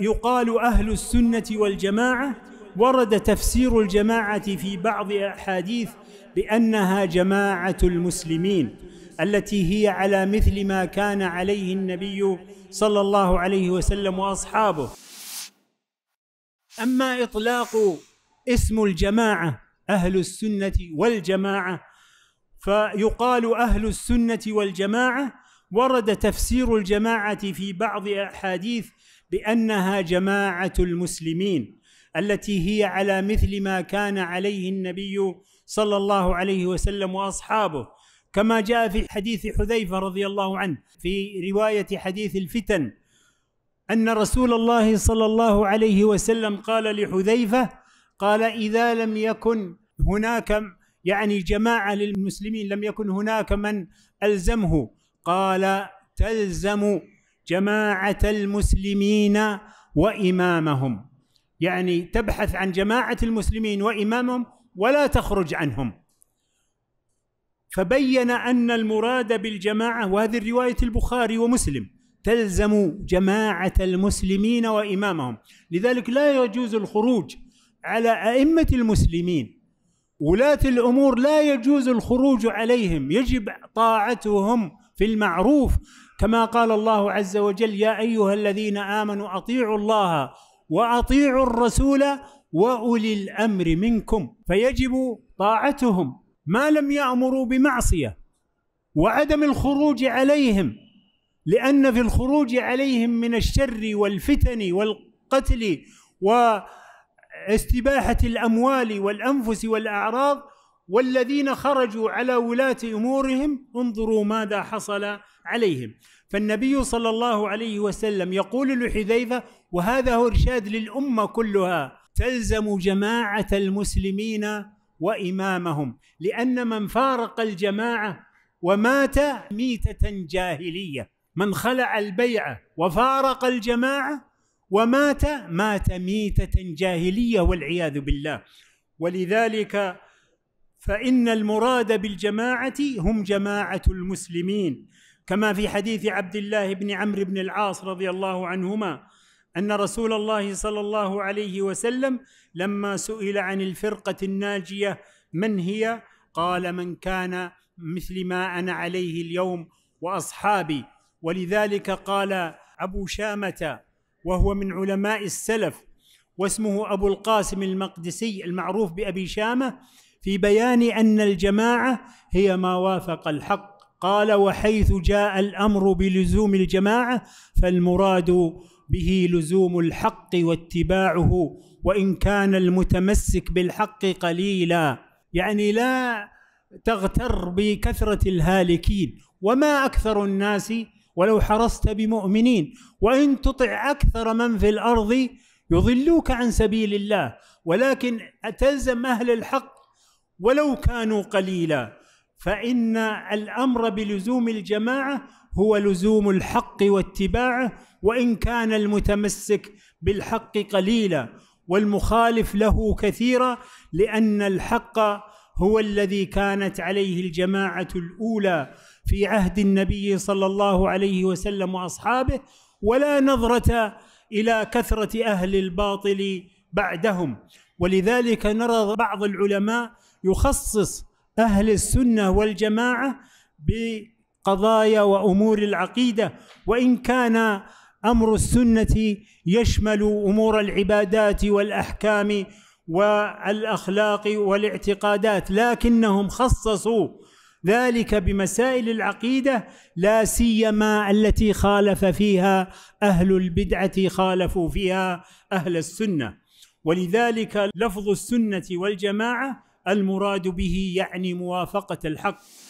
يقال اهل السنه والجماعه ورد تفسير الجماعه في بعض الاحاديث بانها جماعه المسلمين التي هي على مثل ما كان عليه النبي صلى الله عليه وسلم واصحابه اما اطلاق اسم الجماعه اهل السنه والجماعه فيقال اهل السنه والجماعه ورد تفسير الجماعه في بعض احاديث بانها جماعه المسلمين التي هي على مثل ما كان عليه النبي صلى الله عليه وسلم واصحابه كما جاء في حديث حذيفه رضي الله عنه في روايه حديث الفتن ان رسول الله صلى الله عليه وسلم قال لحذيفه قال اذا لم يكن هناك يعني جماعه للمسلمين لم يكن هناك من الزمه قال تلزم جماعه المسلمين وامامهم يعني تبحث عن جماعه المسلمين وامامهم ولا تخرج عنهم فبين ان المراد بالجماعه وهذه الروايه البخاري ومسلم تلزم جماعه المسلمين وامامهم لذلك لا يجوز الخروج على ائمه المسلمين ولاه الامور لا يجوز الخروج عليهم يجب طاعتهم في المعروف كما قال الله عز وجل يا ايها الذين امنوا اطيعوا الله واطيعوا الرسول واولي الامر منكم فيجب طاعتهم ما لم يامروا بمعصيه وعدم الخروج عليهم لان في الخروج عليهم من الشر والفتن والقتل واستباحه الاموال والانفس والاعراض والذين خرجوا على ولاة امورهم انظروا ماذا حصل عليهم فالنبي صلى الله عليه وسلم يقول لحذيفه وهذا هو ارشاد للامه كلها تلزم جماعه المسلمين وامامهم لان من فارق الجماعه ومات ميته جاهليه من خلع البيعه وفارق الجماعه ومات مات ميته جاهليه والعياذ بالله ولذلك فإن المراد بالجماعة هم جماعة المسلمين كما في حديث عبد الله بن عمرو بن العاص رضي الله عنهما أن رسول الله صلى الله عليه وسلم لما سئل عن الفرقة الناجية من هي؟ قال من كان مثل ما أنا عليه اليوم وأصحابي ولذلك قال أبو شامة وهو من علماء السلف واسمه أبو القاسم المقدسي المعروف بأبي شامة في بيان ان الجماعه هي ما وافق الحق قال وحيث جاء الامر بلزوم الجماعه فالمراد به لزوم الحق واتباعه وان كان المتمسك بالحق قليلا يعني لا تغتر بكثره الهالكين وما اكثر الناس ولو حرصت بمؤمنين وان تطع اكثر من في الارض يضلوك عن سبيل الله ولكن تلزم اهل الحق ولو كانوا قليلا فان الامر بلزوم الجماعه هو لزوم الحق واتباعه وان كان المتمسك بالحق قليلا والمخالف له كثيرا لان الحق هو الذي كانت عليه الجماعه الاولى في عهد النبي صلى الله عليه وسلم واصحابه ولا نظره الى كثره اهل الباطل بعدهم ولذلك نرى بعض العلماء يخصص اهل السنه والجماعه بقضايا وامور العقيده وان كان امر السنه يشمل امور العبادات والاحكام والاخلاق والاعتقادات لكنهم خصصوا ذلك بمسائل العقيده لا سيما التي خالف فيها اهل البدعه خالفوا فيها اهل السنه ولذلك لفظ السنه والجماعه المراد به يعني موافقه الحق